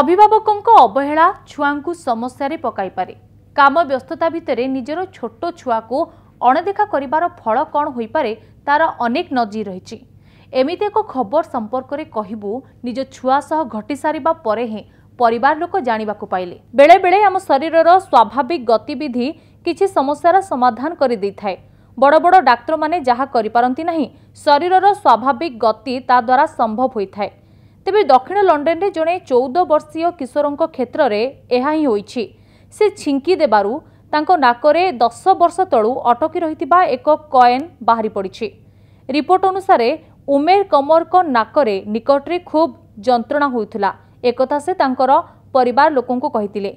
অভিভাবকঙ্ক অবহেলা ছুয়াঙ্কু সমস্যারে পকাইপারে কাম ব্যস্ততা ভিতরে নিজের ছোট ছুয়াকু অণদেখা করিবার ফল কণ হইপারে তার অনেক নজির রয়েছে এমিতি এক খবর সম্পর্কে কহবু নিজ ছুয়া সহ ঘটি সারা পরে হে পরিবার লোক জাঁয়া পাইলে বেড়ে বেড়ে আম শরীরর স্বাভাবিক গতিবিধি কিছু সমস্যার সমাধান করে দিয়ে বড় বড় ডাক্তার মানে যা করে পাঁচ না শরীরর স্বাভাবিক গতি তা দ্বারা সম্ভব হয়ে থাকে ତେବେ ଦକ୍ଷିଣ ଲଣ୍ଡନରେ ଜଣେ ଚଉଦ ବର୍ଷୀୟ କିଶୋରଙ୍କ କ୍ଷେତ୍ରରେ ଏହା ହିଁ ହୋଇଛି ସେ ଛିଙ୍କି ଦେବାରୁ ତାଙ୍କ ନାକରେ ଦଶ ବର୍ଷ ତଳୁ ଅଟକି ରହିଥିବା ଏକ କଏନ୍ ବାହାରି ପଡ଼ିଛି ରିପୋର୍ଟ ଅନୁସାରେ ଉମେର କମରଙ୍କ ନାକରେ ନିକଟରେ ଖୁବ୍ ଯନ୍ତ୍ରଣା ହେଉଥିଲା ଏକଥା ସେ ତାଙ୍କର ପରିବାର ଲୋକଙ୍କୁ କହିଥିଲେ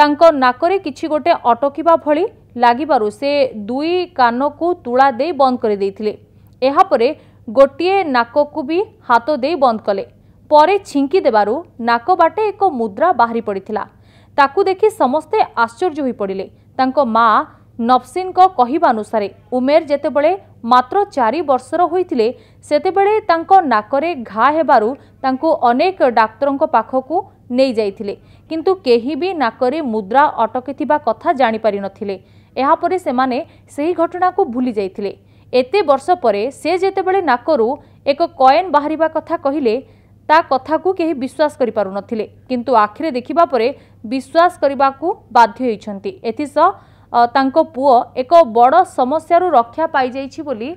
ତାଙ୍କ ନାକରେ କିଛି ଗୋଟେ ଅଟକିବା ଭଳି ଲାଗିବାରୁ ସେ ଦୁଇ କାନକୁ ତୁଳା ଦେଇ ବନ୍ଦ କରିଦେଇଥିଲେ ଏହାପରେ ଗୋଟିଏ ନାକକୁ ବି ହାତ ଦେଇ ବନ୍ଦ କଲେ ପରେ ଛିଙ୍କି ଦେବାରୁ ନାକ ବାଟେ ଏକ ମୁଦ୍ରା ବାହାରି ପଡ଼ିଥିଲା ତାକୁ ଦେଖି ସମସ୍ତେ ଆଶ୍ଚର୍ଯ୍ୟ ହୋଇପଡ଼ିଲେ ତାଙ୍କ ମା ନଫସିନ୍ଙ୍କ କହିବା ଅନୁସାରେ ଉମେର ଯେତେବେଳେ ମାତ୍ର ଚାରି ବର୍ଷର ହୋଇଥିଲେ ସେତେବେଳେ ତାଙ୍କ ନାକରେ ଘା ହେବାରୁ ତାଙ୍କୁ ଅନେକ ଡାକ୍ତରଙ୍କ ପାଖକୁ ନେଇଯାଇଥିଲେ କିନ୍ତୁ କେହି ବି ନାକରେ ମୁଦ୍ରା ଅଟକିଥିବା କଥା ଜାଣିପାରିନଥିଲେ ଏହାପରେ ସେମାନେ ସେହି ଘଟଣାକୁ ଭୁଲି ଯାଇଥିଲେ ଏତେ ବର୍ଷ ପରେ ସେ ଯେତେବେଳେ ନାକରୁ ଏକ କଏନ୍ ବାହାରିବା କଥା କହିଲେ ତା କଥାକୁ କେହି ବିଶ୍ୱାସ କରିପାରୁନଥିଲେ କିନ୍ତୁ ଆଖିରେ ଦେଖିବା ପରେ ବିଶ୍ୱାସ କରିବାକୁ ବାଧ୍ୟ ହୋଇଛନ୍ତି ଏଥିସହ ତାଙ୍କ ପୁଅ ଏକ ବଡ଼ ସମସ୍ୟାରୁ ରକ୍ଷା ପାଇଯାଇଛି ବୋଲି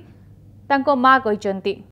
ତାଙ୍କ ମା କହିଛନ୍ତି